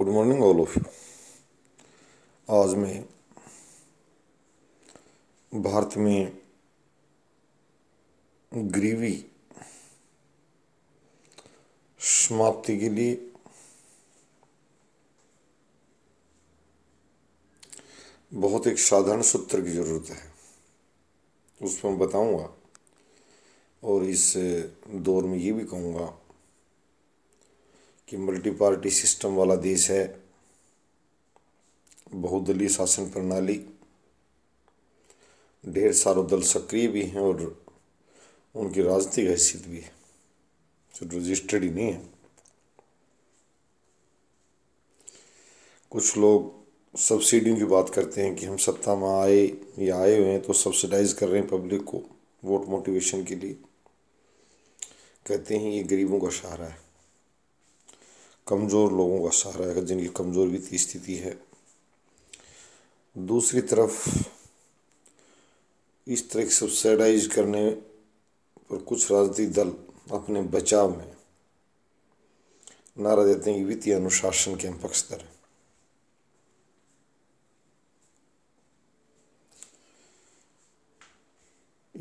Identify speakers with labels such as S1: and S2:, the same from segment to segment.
S1: Good morning all of you आज मैं भारत में ग्रीवी समाप्ति के लिए बहुत एक साधारण सूत्र की ज़रूरत है उसमें बताऊंगा और इस दौर में ये भी कहूंगा कि मल्टी पार्टी सिस्टम वाला देश है बहुदलीय शासन प्रणाली ढेर सारो दल सक्रिय भी हैं और उनकी राजनीतिक हैसियत भी है तो रजिस्टर्ड ही नहीं है कुछ लोग सब्सिडियों की बात करते हैं कि हम सत्ता में आए या आए हुए हैं तो सब्सिडाइज कर रहे हैं पब्लिक को वोट मोटिवेशन के लिए कहते हैं ये गरीबों का सहारा है कमज़ोर लोगों का सहारा है जिनकी कमज़ोर वित्तीय स्थिति है दूसरी तरफ इस तरह की सब्सिडाइज करने पर कुछ राजनीतिक दल अपने बचाव में नारा देते हैं कि वित्तीय अनुशासन के हम पक्षधर हैं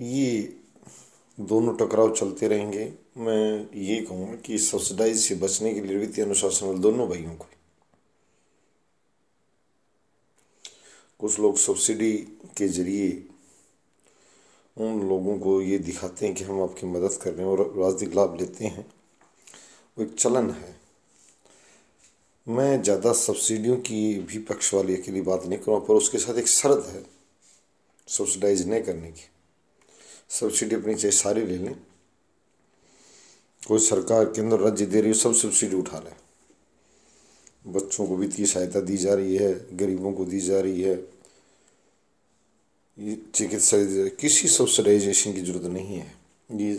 S1: ये दोनों टकराव चलते रहेंगे मैं ये कहूँगा कि सब्सिडाइज से बचने के लिए वित्तीय अनुशासन वाले दोनों भाइयों को कुछ लोग सब्सिडी के जरिए उन लोगों को ये दिखाते हैं कि हम आपकी मदद कर रहे हैं और राजनीतिक लाभ लेते हैं वो एक चलन है मैं ज़्यादा सब्सिडियों की भी पक्ष वाली अकेली बात नहीं करूँ पर उसके साथ एक शर्त है सब्सिडाइज नहीं करने की सब्सिडी अपनी चाहे सारी ले लें कोई सरकार केंद्र राज्य दे रही है सब सब्सिडी उठा रहे बच्चों को वित्तीय सहायता दी जा रही है गरीबों को दी जा रही है ये चिकित्सा किसी सब्सिडाइजेशन की जरूरत नहीं है ये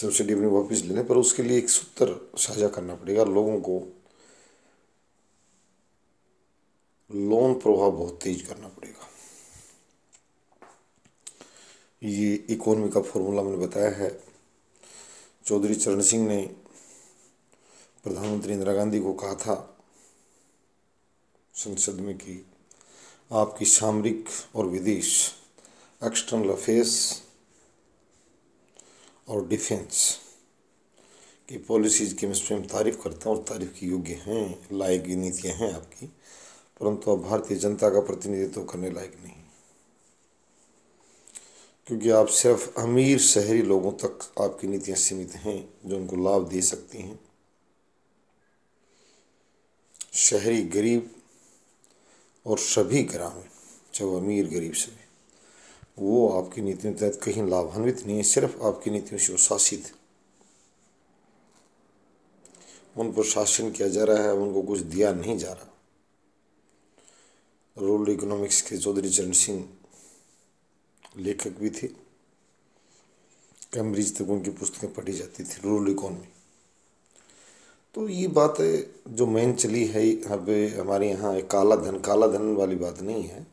S1: सब्सिडी अपनी वापस लेने पर उसके लिए एक सूत्र साझा करना पड़ेगा लोगों को लोन प्रभाव बहुत तेज करना पड़ेगा ये इकोनॉमी का फॉर्मूला मैंने बताया है चौधरी चरण सिंह ने प्रधानमंत्री इंदिरा गांधी को कहा था संसद में कि आपकी सामरिक और विदेश एक्सटर्नल अफेयर्स और डिफेंस की पॉलिसीज़ की मैं स्वयं तारीफ़ करता हूँ और तारीफ़ की योग्य हैं लायक नीतियाँ हैं आपकी परंतु अब भारतीय जनता का प्रतिनिधित्व करने लायक नहीं क्योंकि आप सिर्फ अमीर शहरी लोगों तक आपकी नीतियाँ सीमित हैं जो उनको लाभ दे सकती हैं शहरी गरीब और सभी ग्रामीण चाहे अमीर गरीब सभी वो आपकी नीतियों के तहत कहीं लाभान्वित नहीं है सिर्फ आपकी नीतियों से वो शासित उन पर शासन किया जा रहा है उनको कुछ दिया नहीं जा रहा रूरल इकोनॉमिक्स के चौधरी चरण सिंह लेखक भी थे कैम्ब्रिज तक उनकी पुस्तकें पढ़ी जाती थी रूरल इकोनॉमी तो ये बात जो मेन चली है अब हमारे यहाँ काला धन काला धन वाली बात नहीं है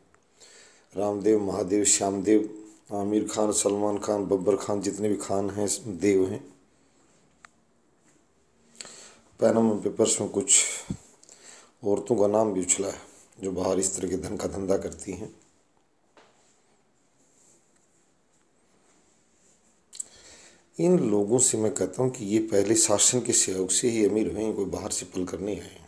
S1: रामदेव महादेव श्यामदेव आमिर खान सलमान खान बब्बर खान जितने भी खान हैं देव हैं पैनामा पेपर्स में कुछ औरतों का नाम भी उछला है जो बाहर इस तरह के धन का धंधा करती हैं इन लोगों से मैं कहता हूँ कि ये पहले शासन के सहयोग से ही अमीर हुए कोई बाहर से पल कर नहीं आए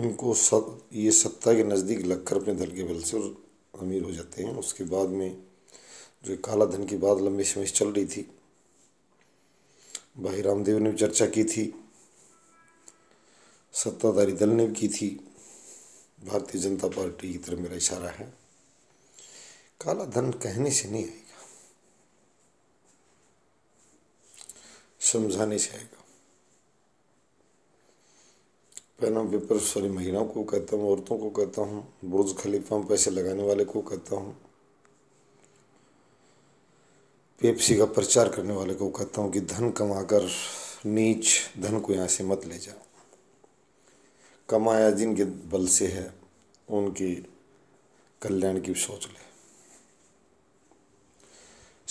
S1: इनको सब ये सत्ता के नज़दीक लगकर अपने दल के बल से अमीर हो जाते हैं उसके बाद में जो काला धन की बात लंबे समय से चल रही थी भाई रामदेव ने भी चर्चा की थी सत्ताधारी दल ने भी की थी भारतीय जनता पार्टी की तरफ मेरा इशारा है काला धन कहने से नहीं आएगा समझाने से आएगा पहला विपर सॉरी महिलाओं को कहता हूँ औरतों को कहता हूँ बुर्ज खलीफा में पैसे लगाने वाले को कहता हूँ पेप्सी का प्रचार करने वाले को कहता हूँ कि धन कमाकर नीच धन को यहाँ से मत ले जाओ कमाया जिनके बल से है उनके कल्याण की सोच ले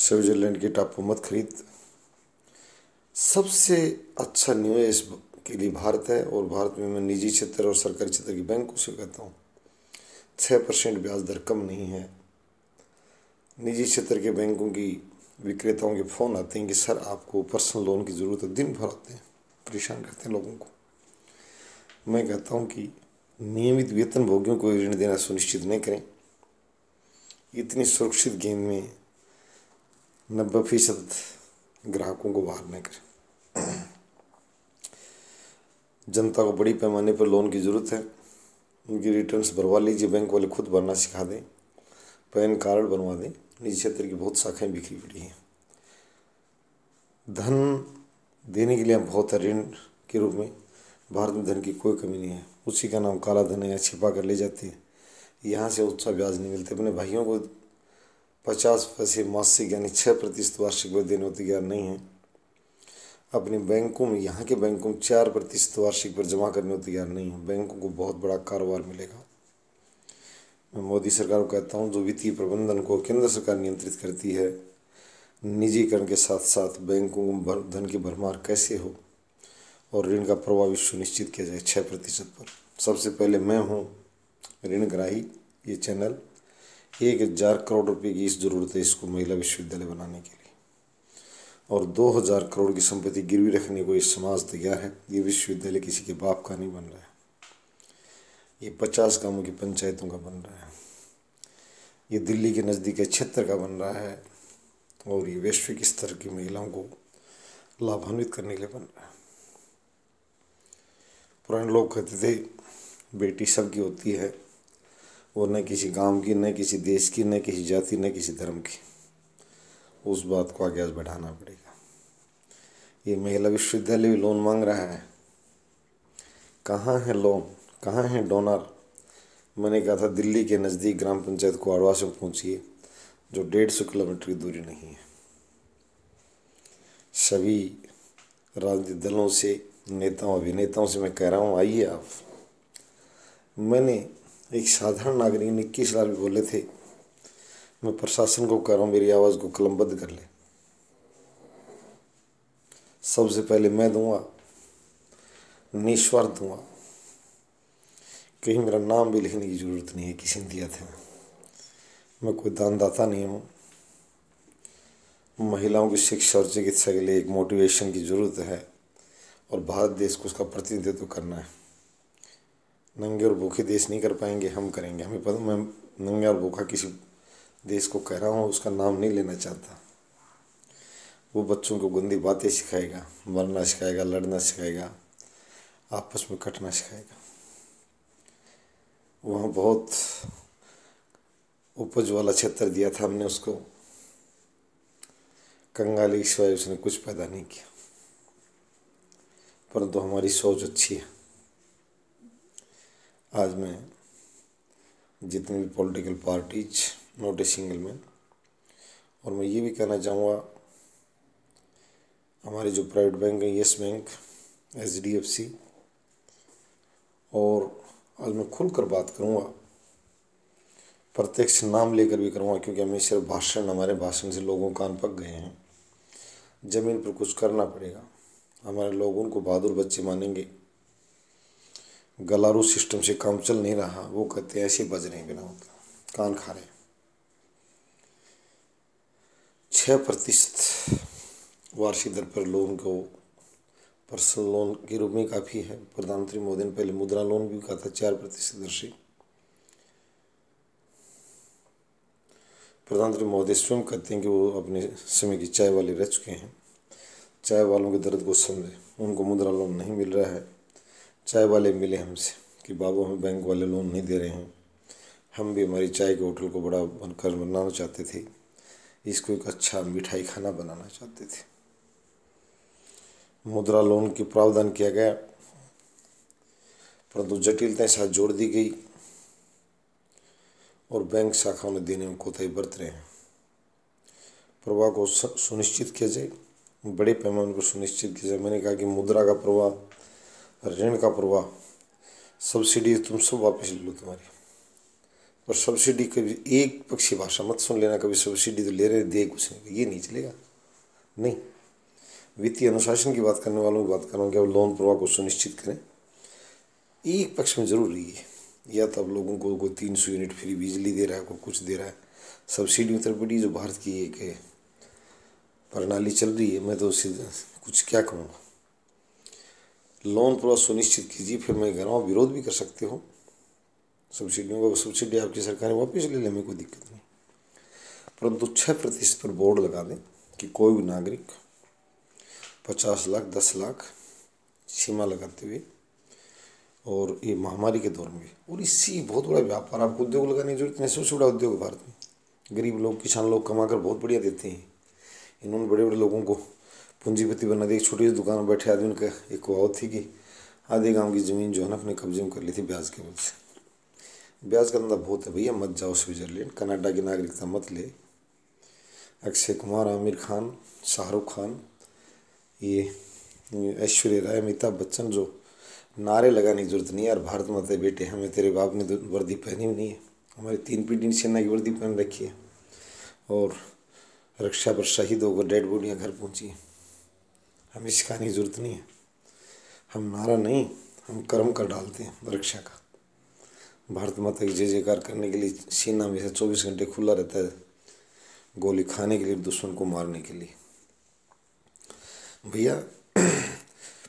S1: स्विट्जरलैंड के टापू मत खरीद सबसे अच्छा निवेश के लिए भारत है और भारत में मैं निजी क्षेत्र और सरकारी क्षेत्र के बैंकों से कहता हूँ छः परसेंट ब्याज दर कम नहीं है निजी क्षेत्र के बैंकों की विक्रेताओं के फ़ोन आते हैं कि सर आपको पर्सनल लोन की ज़रूरत है दिन भर आते हैं परेशान करते हैं लोगों को मैं कहता हूँ कि नियमित वेतन भोगियों को ऋण देना सुनिश्चित नहीं करें इतनी सुरक्षित गेंद में नब्बे फीसद ग्राहकों को बाहर न करें जनता को बड़ी पैमाने पर लोन की ज़रूरत है उनकी रिटर्न्स भरवा लीजिए बैंक वाले खुद भरना सिखा दें पैन कार्ड बनवा दें निजी क्षेत्र की बहुत शाखाएं बिखरी पड़ी हैं धन देने के लिए हम बहुत है ऋण के रूप में भारत में धन की कोई कमी नहीं है उसी का नाम काला धन है या छिपा कर ले जाते हैं यहाँ से उत्साह ब्याज नहीं मिलते अपने भाइयों को पचास पैसे मासिक यानी छः प्रतिशत वार्षिक पर देने तैयार नहीं है अपने बैंकों में यहाँ के बैंकों में चार प्रतिशत वार्षिक पर जमा करने तैयार नहीं है बैंकों को बहुत बड़ा कारोबार मिलेगा मैं मोदी सरकार को कहता हूँ जो वित्तीय प्रबंधन को केंद्र सरकार नियंत्रित करती है निजीकरण के साथ साथ बैंकों में धन की भरमार कैसे हो और ऋण का प्रभाव सुनिश्चित किया जाए छः प्रतिशत पर सबसे पहले मैं हूँ ऋण ग्राही ये चैनल एक हज़ार करोड़ रुपए की इस ज़रूरत है इसको महिला विश्वविद्यालय बनाने के लिए और दो हज़ार करोड़ की संपत्ति गिरवी रखने को ये समाज तैयार है ये विश्वविद्यालय किसी के बाप का नहीं बन रहा है ये पचास गांवों की पंचायतों का बन रहा है ये दिल्ली के नज़दीक क्षेत्र का बन रहा है और ये वैश्विक स्तर की महिलाओं को लाभान्वित करने के लिए बन रहा है पुराने लोग कहते थे बेटी सबकी होती है वो न किसी गांव की न किसी देश की न किसी जाति न किसी धर्म की उस बात को आगे आज बढ़ाना पड़ेगा ये महिला विश्वविद्यालय भी लोन मांग रहा है कहाँ है लोन कहाँ है डोनर मैंने कहा था दिल्ली के नज़दीक ग्राम पंचायत को अड़वा से पहुँचिए जो डेढ़ सौ किलोमीटर की दूरी नहीं है सभी राजनीतिक दलों से नेताओं अभिनेताओं से मैं कह रहा हूँ आइए आप मैंने एक साधारण नागरिक ने इक्कीस लाल बोले थे मैं प्रशासन को कह रहा हूँ मेरी आवाज़ को कलमबद्ध कर ले सबसे पहले मैं दूंगा निस्वार्थ दूंगा कहीं मेरा नाम भी लिखने की ज़रूरत नहीं है किसी ने दिया थे मैं कोई दानदाता नहीं हूँ महिलाओं की शिक्षा और चिकित्सा के लिए एक मोटिवेशन की ज़रूरत है और भारत देश को उसका प्रतिनिधित्व करना है नंगे और भूखे देश नहीं कर पाएंगे हम करेंगे हमें पता मैं नंगे और भूखा किसी देश को कह रहा हूँ उसका नाम नहीं लेना चाहता वो बच्चों को गंदी बातें सिखाएगा मरना सिखाएगा लड़ना सिखाएगा आपस में कटना सिखाएगा वहाँ बहुत उपज वाला क्षेत्र दिया था हमने उसको कंगाली के सिवाय उसने कुछ पैदा नहीं किया परंतु हमारी सोच अच्छी है आज मैं जितनी भी political parties not a single man और मैं ये भी कहना चाहूँगा हमारे जो प्राइवेट बैंक हैं Yes Bank H D F C और आज मैं खुलकर बात करूँगा प्रत्यक्ष नाम लेकर भी करूँगा क्योंकि हमें सिर्फ भाषण हमारे भाषण से लोगों कान पक गए हैं ज़मीन पर कुछ करना पड़ेगा हमारे लोग उनको बहादुर बच्चे मानेंगे गलारू सिस्टम से काम चल नहीं रहा वो कहते हैं ऐसे बज रहे बिना मतलब कान खा रहे छः प्रतिशत वार्षिक दर पर लोन को पर्सनल लोन के रूप में काफ़ी है प्रधानमंत्री मोदी ने पहले मुद्रा लोन भी कहा था चार प्रतिशत दर से प्रधानमंत्री मोदी स्वयं कहते हैं कि वो अपने समय की चाय वाले रह चुके हैं चाय वालों के दर्द को समझे उनको मुद्रा लोन नहीं मिल रहा है चाय वाले मिले हमसे कि बाबू हमें बैंक वाले लोन नहीं दे रहे हैं हम भी हमारी चाय के होटल को बड़ा बनकर बनाना चाहते थे इसको एक अच्छा मिठाई खाना बनाना चाहते थे मुद्रा लोन के प्रावधान किया गया परंतु जटिलताएं साथ जोड़ दी गई और बैंक शाखाओं ने देने में कोताही बरत रहे हैं प्रवाह को सुनिश्चित किया जाए बड़े पैमाने पर सुनिश्चित किया जाए मैंने कहा कि मुद्रा का प्रवाह ऋण का प्रवाह सब्सिडी तुम सब वापस ले लो तुम्हारी और सब्सिडी कभी एक पक्षी भाषा मत सुन लेना कभी सब्सिडी तो ले रहे दे कुछ नहीं ये नहीं चलेगा नहीं वित्तीय अनुशासन की बात करने वालों की बात कर रहा हूँ कि अब लोन प्रवाह को सुनिश्चित करें एक पक्ष में जरूर है या तो अब लोगों को कोई तीन सौ यूनिट फ्री बिजली दे रहा है कोई कुछ दे रहा है सब्सिडी उतर पड़ी जो भारत की एक प्रणाली चल रही है मैं तो उसी कुछ क्या करूँगा लोन पूरा सुनिश्चित कीजिए फिर मैं कह रहा हूँ विरोध भी कर सकते हो सब्सिडियों का सब्सिडी आपकी सरकार वापिस वापस ले लें में कोई दिक्कत नहीं परंतु छः प्रतिशत पर बोर्ड लगा दें कि कोई भी नागरिक पचास लाख दस लाख सीमा लगाते हुए और ये महामारी के दौर में और इससे बहुत बड़ा व्यापार आपको उद्योग लगाने की जरूरत नहीं सबसे बड़ा उद्योग भारत में गरीब लोग किसान लोग कमा कर बहुत बढ़िया देते हैं इन्होंने बड़े बड़े लोगों को पूंजीपति बना दिया एक छोटी सी दुकान में बैठे आदमी उनका एक कहावत थी कि आधे गांव की ज़मीन जो है ना अपने कब्जे में कर ली थी ब्याज के वजह से ब्याज का धंधा बहुत है भैया मत जाओ स्विट्जरलैंड कनाडा की नागरिकता मत ले अक्षय कुमार आमिर खान शाहरुख खान ये ऐश्वर्या राय अमिताभ बच्चन जो नारे लगाने की जरूरत नहीं है यार भारत माता बेटे हमें तेरे बाप ने तो वर्दी पहनी हुई नहीं है हमारी तीन पीढ़ी सेना की वर्दी पहन रखी है और रक्षा पर शहीद होकर डेड बॉडियाँ घर पहुँची हमें सिखाने की जरूरत नहीं है हम नारा नहीं हम कर्म कर डालते हैं रक्षा का भारत माता की जय जयकार करने के लिए सीना हमेशा चौबीस घंटे खुला रहता है गोली खाने के लिए दुश्मन को मारने के लिए भैया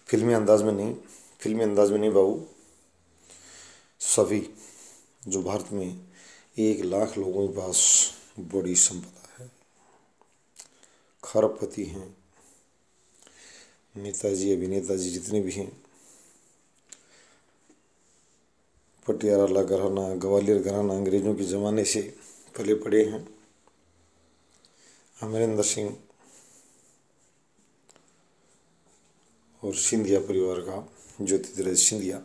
S1: फिल्मी अंदाज में नहीं फिल्मी अंदाज में नहीं बाबू सभी जो भारत में एक लाख लोगों के पास बड़ी संपदा खरबपति हैं नेताजी अभिनेता जी जितने भी हैं पटियाला घराना ग्वालियर घराना अंग्रेजों के ज़माने से पले पड़े हैं अमरिंदर सिंह और सिंधिया परिवार का ज्योतिराज सिंधिया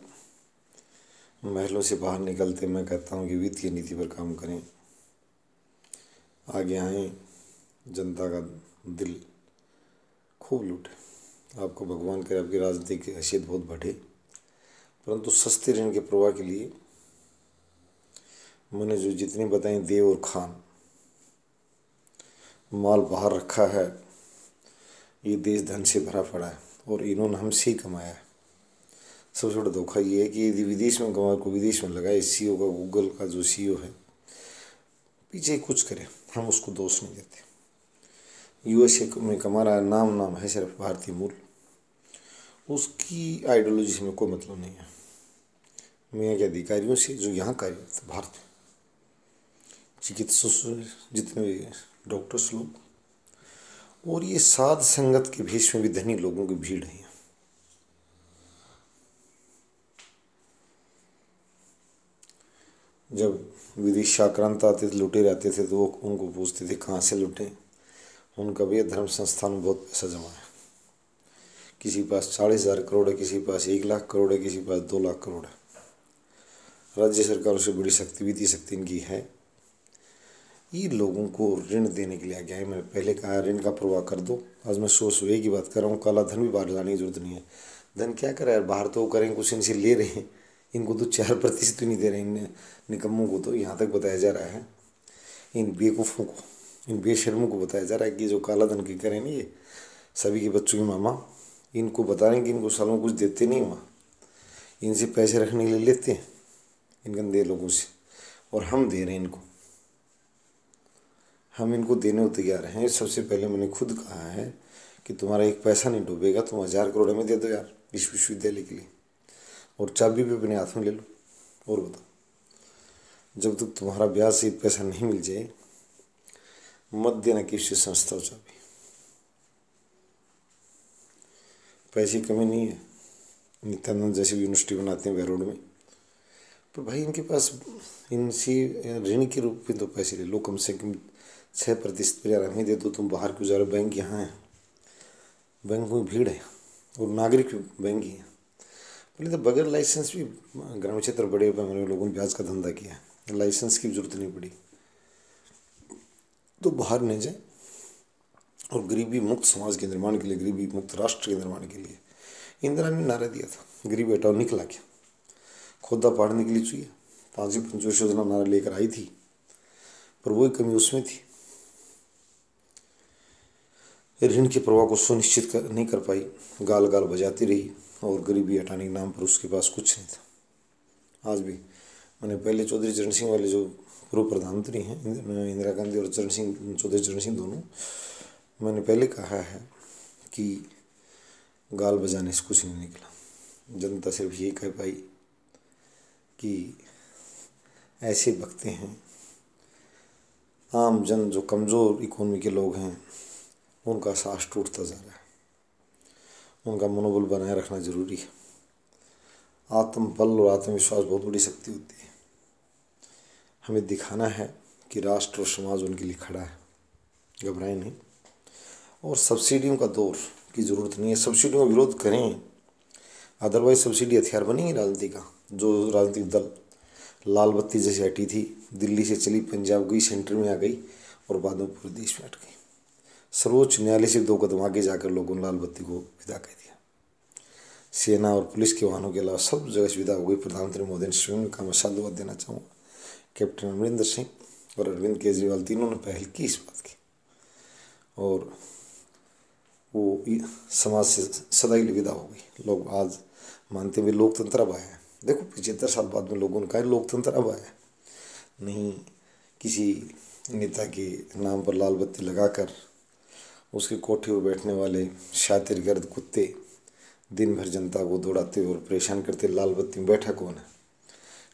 S1: महलों से बाहर निकलते मैं कहता हूँ कि वित्तीय नीति पर काम करें आगे आए जनता का दिल खूब लूटे आपको भगवान करे आपकी राजनीति की हैसियत बहुत बढ़े परंतु सस्ते ऋण के प्रवाह के लिए मैंने जो जितनी बताई देव और खान माल बाहर रखा है ये देश धन से भरा पड़ा है और इन्होंने हमसे ही कमाया है सबसे बड़ा धोखा ये है कि यदि विदेश में कमा को तो विदेश में लगाए सी का गूगल का जो सी है पीछे कुछ करें हम उसको दोष नहीं देते यूएसए में कमा रहा है नाम नाम है सिर्फ भारतीय मूल उसकी आइडियोलॉजी से कोई मतलब नहीं है मैं के अधिकारियों से जो यहाँ कार्यरत भारत में चिकित्सक जितने भी डॉक्टर्स लोग और ये साध संगत के भेष में भी धनी लोगों की भीड़ है जब विदेश आक्रांत आते थे लुटे रहते थे तो वो उनको पूछते थे कहाँ से लुटे उनका भी धर्म संस्थान में बहुत पैसा जमा है किसी पास चालीस हज़ार करोड़ है किसी पास एक लाख करोड़ है किसी पास दो लाख करोड़ है राज्य सरकारों से बड़ी शक्ति दी सकती इनकी है ये लोगों को ऋण देने के लिए आ गया है मैंने पहले कहा ऋण का प्रवाह कर दो आज मैं सोच वे की बात कर रहा हूँ काला धन भी बाहर जाने की जरूरत नहीं है धन क्या करें यार बाहर तो करें कुछ इनसे ले रहे हैं इनको तो चार प्रतिशत नहीं दे रहे इन निकम्मों को तो यहाँ तक बताया जा रहा है इन बेवकूफ़ों को इन बेशर्मों को बताया जा रहा है कि जो काला धन की करें ये सभी के बच्चों की मामा इनको बता रहे हैं कि इनको सालों में कुछ देते नहीं वहाँ इनसे पैसे रखने के लिए लेते हैं इन गंदे लोगों से और हम दे रहे हैं इनको हम इनको देने को तैयार हैं सबसे पहले मैंने खुद कहा है कि तुम्हारा एक पैसा नहीं डूबेगा तुम हज़ार करोड़ में दे दो यार विश्व विश्वविद्यालय के लिए और चाबी भी अपने हाथ में ले लो और बताओ जब तक तुम्हारा ब्याज से पैसा नहीं मिल जाए मध्य से संस्था भी पैसे कमी नहीं है नित्यानंद जैसे यूनिवर्सिटी बनाते हैं बैरोड में पर भाई इनके पास इनसे ऋण के रूप में तो पैसे ले लो कम से कम छः प्रतिशत पर हमें दे दो तुम बाहर क्यों जा रहे हो बैंक यहाँ है बैंक में भीड़ है और नागरिक बैंक ही है बोले तो बगैर लाइसेंस भी ग्रामीण क्षेत्र बड़े पैमाने में लोगों ने ब्याज का धंधा किया लाइसेंस की जरूरत नहीं पड़ी तो बाहर नहीं जाए और गरीबी मुक्त समाज के निर्माण के लिए गरीबी मुक्त राष्ट्र के निर्माण के लिए इंदिरा ने नारा दिया था गरीब हटाओ निकला क्या खोदा पाड़ने के लिए चाहिए फांसी पंचोश योजना नारा लेकर आई थी पर वही कमी उसमें थी ऋण के प्रवाह को सुनिश्चित कर, नहीं कर पाई गाल गाल बजाती रही और गरीबी हटाने के नाम पर उसके पास कुछ नहीं था आज भी मैंने पहले चौधरी चरण सिंह वाले जो पूर्व प्रधानमंत्री हैं इंदिरा गांधी और चरण सिंह चौधरी चरण सिंह दोनों मैंने पहले कहा है कि गाल बजाने से कुछ नहीं निकला जनता सिर्फ ये कह पाई कि ऐसे बकते हैं आम जन जो कमज़ोर इकोनॉमी के लोग हैं उनका सास टूटता जा रहा है उनका मनोबल बनाए रखना ज़रूरी है आत्मबल और आत्मविश्वास बहुत बड़ी शक्ति होती है हमें दिखाना है कि राष्ट्र और समाज उनके लिए खड़ा है घबराएं नहीं और सब्सिडियों का दौर की ज़रूरत नहीं है सब्सिडियों का विरोध करें अदरवाइज सब्सिडी हथियार है राजनीति का जो राजनीतिक दल लाल बत्ती जैसे हटी थी दिल्ली से चली पंजाब गई सेंटर में आ गई और बाद में पूरे देश में हट गई सर्वोच्च न्यायालय से दो कदम आगे जाकर लोगों ने लाल बत्ती को विदा कर दिया सेना और पुलिस के वाहनों के अलावा सब जगह सुविधा विदा हो गई प्रधानमंत्री मोदी ने स्वयं का मैं साधुवाद देना चाहूँगा कैप्टन अमरिंदर सिंह और अरविंद केजरीवाल तीनों ने पहल की इस बात की और वो समाज से सदाई विदा हो गई लोग आज मानते हुए लोकतंत्र अब आया देखो पिछहत्तर साल बाद में लोगों ने कहा लोकतंत्र अब आया नहीं किसी नेता के नाम पर लाल बत्ती लगाकर उसके कोठे पर बैठने वाले शातिर गर्द कुत्ते दिन भर जनता को दौड़ाते और परेशान करते लाल बत्ती में बैठा कौन है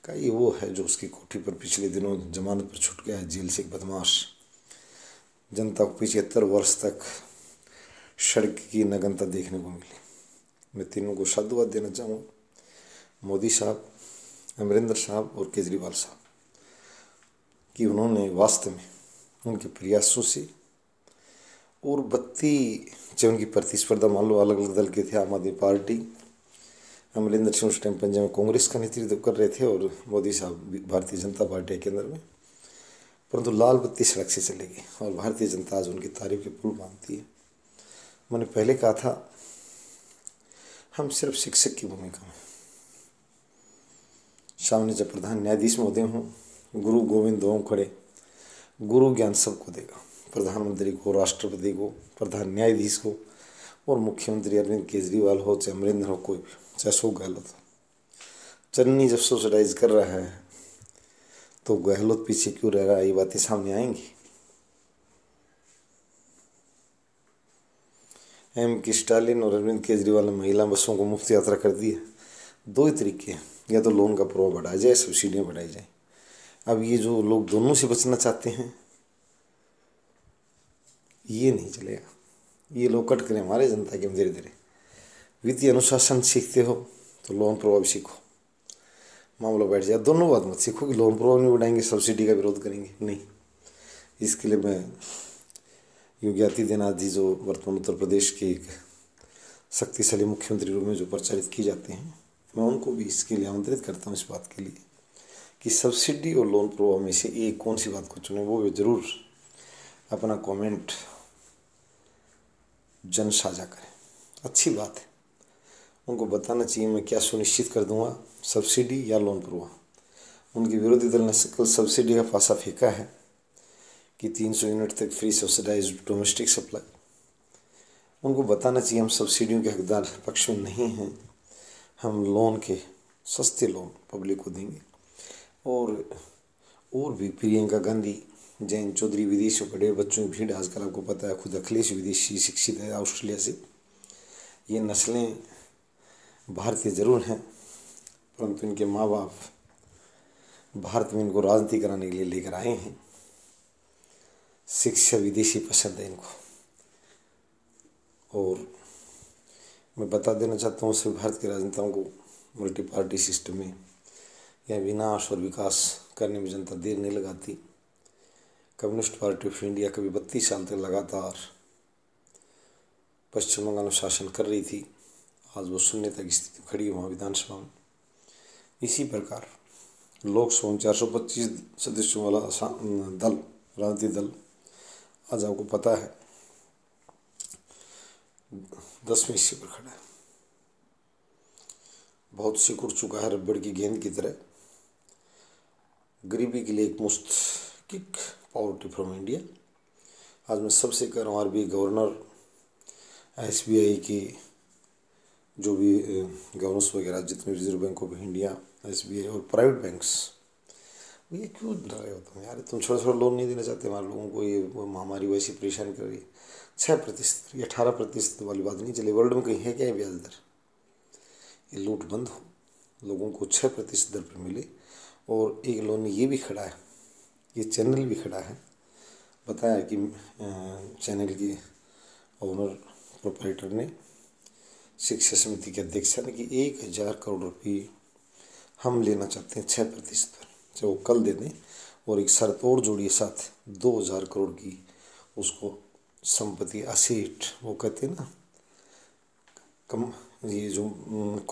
S1: का ये वो है जो उसकी कोठी पर पिछले दिनों जमानत पर छुट गया है जेल से एक बदमाश जनता को पिछहत्तर वर्ष तक सड़क की नगनता देखने को मिली मैं तीनों को साधुवाद देना चाहूँ मोदी साहब अमरिंदर साहब और केजरीवाल साहब कि उन्होंने वास्तव में उनके प्रयासों से और बत्ती जो उनकी प्रतिस्पर्धा मान लो अलग अलग दल के थे आम आदमी पार्टी अमरिंदर सिंह उस टाइम पंजाब में कांग्रेस का नेतृत्व कर रहे थे और मोदी साहब भारतीय जनता पार्टी के अंदर में परंतु लाल बत्ती सड़क से चले गए और भारतीय जनता आज उनकी तारीफ के पुल मानती है मैंने पहले कहा था हम सिर्फ शिक्षक की भूमिका में सामने जब प्रधान न्यायाधीश महोदय हों गुरु गोविंद दो खड़े गुरु ज्ञान सबको देगा प्रधानमंत्री को राष्ट्रपति को प्रधान न्यायाधीश को और मुख्यमंत्री अरविंद केजरीवाल हो चाहे अमरिंदर हो कोई भी अशोक गहलोत तो। चन्नी जब सोशलाइज कर रहा है तो गहलोत पीछे क्यों रह रहा है ये बातें सामने आएंगी एम के स्टालिन और अरविंद केजरीवाल ने महिला बसों को मुफ्त यात्रा कर दी है दो ही तरीके हैं या तो लोन का प्रभाव बढ़ाया जाए सब्सिडियाँ बढ़ाई जाए अब ये जो लोग दोनों से बचना चाहते हैं ये नहीं चलेगा ये लोग कट करें हमारे जनता के धीरे धीरे वित्तीय अनुशासन सीखते हो तो लोन प्रभाव सीखो मामला बैठ जाए दोनों बात मत सीखो कि लोन प्रभाव नहीं बढ़ाएंगे सब्सिडी का विरोध करेंगे नहीं इसके लिए मैं योगी आदित्यनाथ जी जो वर्तमान उत्तर प्रदेश के एक शक्तिशाली मुख्यमंत्री रूप में जो प्रचारित किए जाते हैं मैं उनको भी इसके लिए आमंत्रित करता हूँ इस बात के लिए कि सब्सिडी और लोन प्रभाव में से एक कौन सी बात को चुने वो भी ज़रूर अपना कमेंट जन साझा करें अच्छी बात है उनको बताना चाहिए मैं क्या सुनिश्चित कर दूंगा सब्सिडी या लोन प्रूवा उनके विरोधी दल ने कल सब्सिडी का फासा फेंका है कि 300 यूनिट तक फ्री सब्सिडाइज डोमेस्टिक सप्लाई उनको बताना चाहिए हम सब्सिडियों के हकदार पक्ष में नहीं हैं हम लोन के सस्ते लोन पब्लिक को देंगे और और भी प्रियंका गांधी जैन चौधरी विदेश में पढ़े बच्चों की भीड़ आजकल आपको पता है खुद अखिलेश विदेशी शिक्षित है ऑस्ट्रेलिया से ये नस्लें भारतीय ज़रूर हैं परंतु इनके माँ बाप भारत में इनको राजनीति कराने के लिए लेकर आए हैं शिक्षा विदेशी पसंद है इनको और मैं बता देना चाहता हूँ सिर्फ भारत के राजनेताओं को मल्टी पार्टी सिस्टम में यह विनाश और विकास करने में जनता देर नहीं लगाती कम्युनिस्ट पार्टी ऑफ इंडिया कभी बत्तीस साल तक लगातार पश्चिम बंगाल में शासन कर रही थी आज वो सुनने तक स्थिति खड़ी है वहाँ विधानसभा में इसी प्रकार लोकसभा में चार सौ पच्चीस सदस्यों वाला दल राजनीतिक दल आज आपको पता है दसवें हिस्से पर खड़ा है बहुत सिकुड़ चुका है रबड़ की गेंद की तरह गरीबी के लिए एक मुफ्त किक पॉवर्टी फ्रॉम इंडिया आज मैं सबसे कह रहा हूँ आर गवर्नर एस की जो भी गवर्नर्स वगैरह जितने रिजर्व बैंक ऑफ इंडिया एस और प्राइवेट बैंक्स ये क्यों डर रहे होते हैं यार तुम छोटा छोटा लोन नहीं देना चाहते हमारे लोगों को ये महामारी वैसी परेशान कर रही है छः प्रतिशत या अठारह प्रतिशत वाली बात नहीं चले वर्ल्ड में कहीं है क्या ब्याज दर ये लूट बंद हो लोगों को छः प्रतिशत दर पर मिले और एक लोन ये भी खड़ा है ये चैनल भी खड़ा है बताया कि चैनल के ओनर प्रोपराइटर ने शिक्षा समिति के अध्यक्ष ने कि एक हज़ार करोड़ रुपये हम लेना चाहते हैं छः प्रतिशत पर चाहे वो कल दे दें और एक शर्त और जोड़िए साथ दो हज़ार करोड़ की उसको संपत्ति असेट वो कहते हैं ना कम ये जो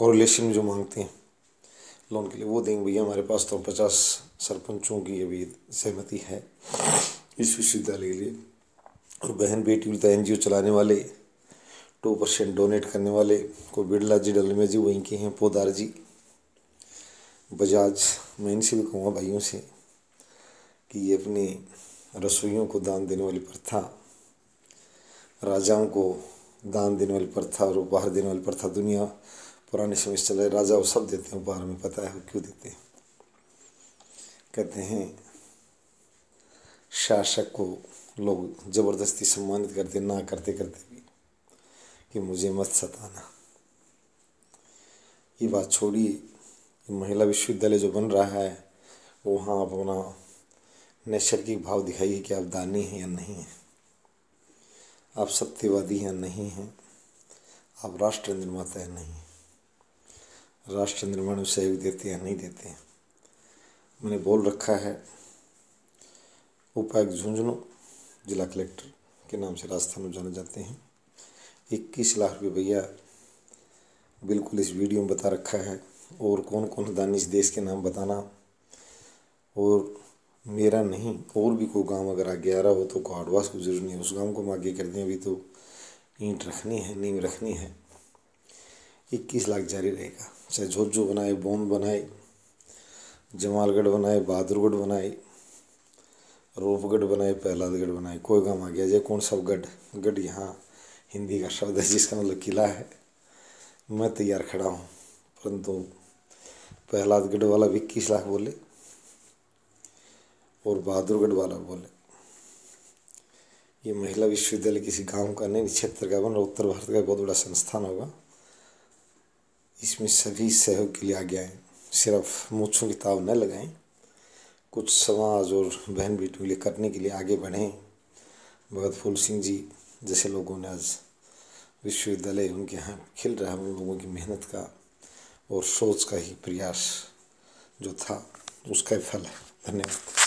S1: कॉरेशन जो मांगते हैं लोन के लिए वो देंगे भैया हमारे पास तो पचास सरपंचों की अभी सहमति है इस विश्वविद्यालय के लिए और बहन बेटी तो एन चलाने वाले टू परसेंट डोनेट करने वाले को बिरला जी डलमे जी वहीं के हैं पोदार जी बजाज मैं इनसे भी कहूँगा भाइयों से कि ये अपनी रसोइयों को दान देने वाली प्रथा राजाओं को दान देने वाली प्रथा और उपहार देने वाली प्रथा दुनिया पुराने समय से चला है राजा वो सब देते हैं उपहार में पता है वो क्यों देते हैं कहते हैं शासक को लोग ज़बरदस्ती सम्मानित करते ना करते करते कि मुझे मत सताना ये बात छोड़ी महिला विश्वविद्यालय जो बन रहा है वो वहाँ आप अपना नैसर्गिक भाव दिखाइए कि आप दानी हैं या नहीं हैं आप सत्यवादी हैं नहीं हैं आप राष्ट्र निर्माता हैं नहीं राष्ट्र निर्माण में सहयोग देते हैं नहीं देते हैं मैंने बोल रखा है उपायुक्त झुंझुनू जिला कलेक्टर के नाम से राजस्थान में जाने जाते हैं इक्कीस लाख रुपये भैया बिल्कुल इस वीडियो में बता रखा है और कौन कौन दानिश देश के नाम बताना और मेरा नहीं और भी कोई गांव अगर आगे आ रहा हो तो कोहाडवास को जरूर नहीं उस गांव को हम आगे कर दें अभी तो ईंट रखनी है नीम रखनी है इक्कीस लाख जारी रहेगा चाहे झोजो बनाए बोन बनाए जमालगढ़ बनाए बहादुरगढ़ बनाए रूपगढ़ बनाए प्रहलादगढ़ बनाए कोई गांव आ गया जाए कौन सा गढ़ गढ़ यहाँ हिंदी का शब्द है जिसका मतलब किला है मैं तैयार खड़ा हूँ परंतु प्रहलाद वाला भी इक्कीस लाख बोले और बहादुरगढ़ वाला बोले ये महिला विश्वविद्यालय किसी गांव का नहीं क्षेत्र का बन उत्तर भारत का बहुत बड़ा संस्थान होगा इसमें सभी सहयोग के लिए आगे आए सिर्फ मूछों किताब न लगाएं कुछ समाज और बहन बेटियों के लिए करने के लिए आगे बढ़ें भगत फूल सिंह जी जैसे लोगों ने आज विश्वविद्यालय उनके यहाँ खिल रहा है उन लोगों की मेहनत का और सोच का ही प्रयास जो था उसका ही फल है धन्यवाद